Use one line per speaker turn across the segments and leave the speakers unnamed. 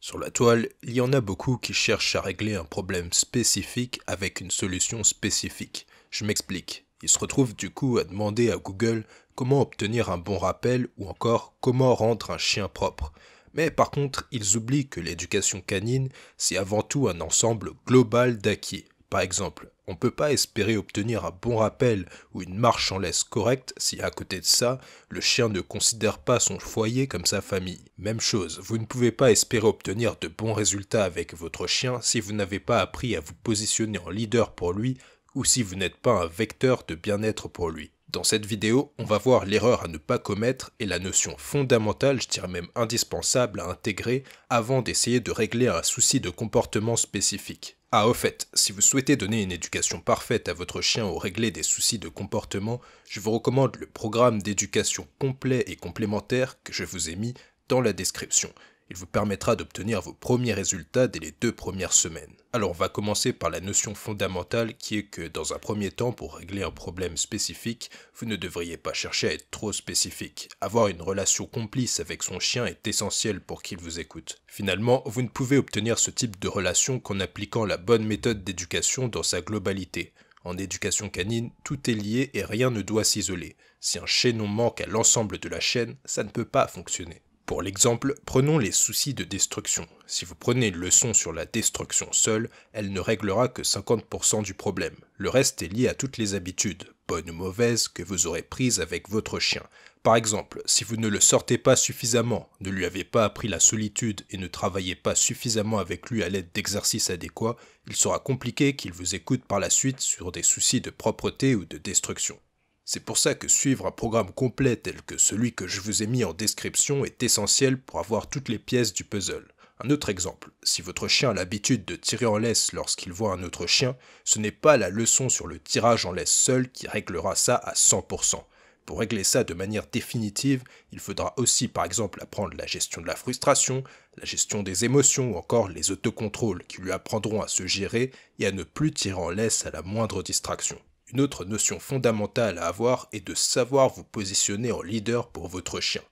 Sur la toile, il y en a beaucoup qui cherchent à régler un problème spécifique avec une solution spécifique. Je m'explique. Ils se retrouvent du coup à demander à Google comment obtenir un bon rappel ou encore comment rendre un chien propre. Mais par contre, ils oublient que l'éducation canine, c'est avant tout un ensemble global d'acquis. Par exemple, on ne peut pas espérer obtenir un bon rappel ou une marche en laisse correcte si, à côté de ça, le chien ne considère pas son foyer comme sa famille. Même chose, vous ne pouvez pas espérer obtenir de bons résultats avec votre chien si vous n'avez pas appris à vous positionner en leader pour lui ou si vous n'êtes pas un vecteur de bien-être pour lui. Dans cette vidéo, on va voir l'erreur à ne pas commettre et la notion fondamentale, je dirais même indispensable à intégrer avant d'essayer de régler un souci de comportement spécifique. Ah, au fait, si vous souhaitez donner une éducation parfaite à votre chien ou régler des soucis de comportement, je vous recommande le programme d'éducation complet et complémentaire que je vous ai mis dans la description. Il vous permettra d'obtenir vos premiers résultats dès les deux premières semaines. Alors on va commencer par la notion fondamentale qui est que dans un premier temps, pour régler un problème spécifique, vous ne devriez pas chercher à être trop spécifique. Avoir une relation complice avec son chien est essentiel pour qu'il vous écoute. Finalement, vous ne pouvez obtenir ce type de relation qu'en appliquant la bonne méthode d'éducation dans sa globalité. En éducation canine, tout est lié et rien ne doit s'isoler. Si un chaînon manque à l'ensemble de la chaîne, ça ne peut pas fonctionner. Pour l'exemple, prenons les soucis de destruction. Si vous prenez une leçon sur la destruction seule, elle ne réglera que 50% du problème. Le reste est lié à toutes les habitudes, bonnes ou mauvaises, que vous aurez prises avec votre chien. Par exemple, si vous ne le sortez pas suffisamment, ne lui avez pas appris la solitude et ne travaillez pas suffisamment avec lui à l'aide d'exercices adéquats, il sera compliqué qu'il vous écoute par la suite sur des soucis de propreté ou de destruction. C'est pour ça que suivre un programme complet tel que celui que je vous ai mis en description est essentiel pour avoir toutes les pièces du puzzle. Un autre exemple, si votre chien a l'habitude de tirer en laisse lorsqu'il voit un autre chien, ce n'est pas la leçon sur le tirage en laisse seul qui réglera ça à 100%. Pour régler ça de manière définitive, il faudra aussi par exemple apprendre la gestion de la frustration, la gestion des émotions ou encore les autocontrôles qui lui apprendront à se gérer et à ne plus tirer en laisse à la moindre distraction. Une autre notion fondamentale à avoir est de savoir vous positionner en leader pour votre chien.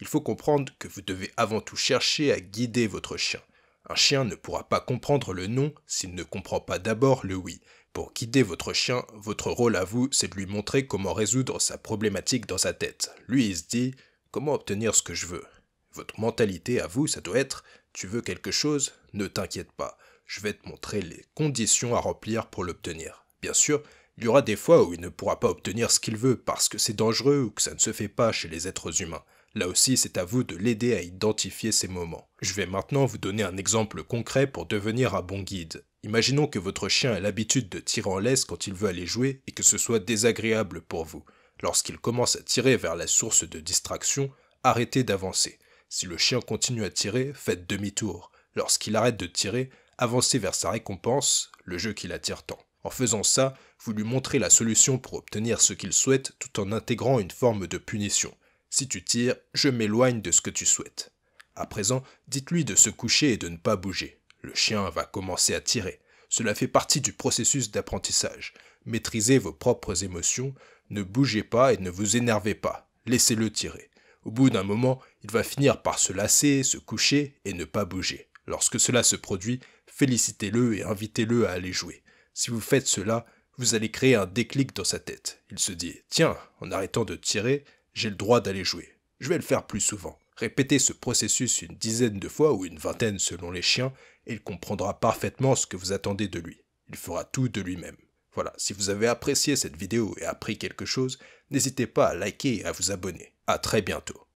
Il faut comprendre que vous devez avant tout chercher à guider votre chien. Un chien ne pourra pas comprendre le non s'il ne comprend pas d'abord le oui. Pour guider votre chien, votre rôle à vous, c'est de lui montrer comment résoudre sa problématique dans sa tête. Lui, il se dit comment obtenir ce que je veux. Votre mentalité à vous, ça doit être tu veux quelque chose, ne t'inquiète pas, je vais te montrer les conditions à remplir pour l'obtenir. Bien sûr, il y aura des fois où il ne pourra pas obtenir ce qu'il veut parce que c'est dangereux ou que ça ne se fait pas chez les êtres humains. Là aussi, c'est à vous de l'aider à identifier ces moments. Je vais maintenant vous donner un exemple concret pour devenir un bon guide. Imaginons que votre chien a l'habitude de tirer en laisse quand il veut aller jouer et que ce soit désagréable pour vous. Lorsqu'il commence à tirer vers la source de distraction, arrêtez d'avancer. Si le chien continue à tirer, faites demi-tour. Lorsqu'il arrête de tirer, avancez vers sa récompense, le jeu qui l'attire tant. En faisant ça, vous lui montrez la solution pour obtenir ce qu'il souhaite tout en intégrant une forme de punition. Si tu tires, je m'éloigne de ce que tu souhaites. À présent, dites-lui de se coucher et de ne pas bouger. Le chien va commencer à tirer. Cela fait partie du processus d'apprentissage. Maîtrisez vos propres émotions, ne bougez pas et ne vous énervez pas. Laissez-le tirer. Au bout d'un moment, il va finir par se lasser, se coucher et ne pas bouger. Lorsque cela se produit, félicitez-le et invitez-le à aller jouer. Si vous faites cela, vous allez créer un déclic dans sa tête. Il se dit Tiens, en arrêtant de tirer, j'ai le droit d'aller jouer. Je vais le faire plus souvent. Répétez ce processus une dizaine de fois ou une vingtaine selon les chiens, et il comprendra parfaitement ce que vous attendez de lui. Il fera tout de lui-même. Voilà, si vous avez apprécié cette vidéo et appris quelque chose, n'hésitez pas à liker et à vous abonner. A très bientôt.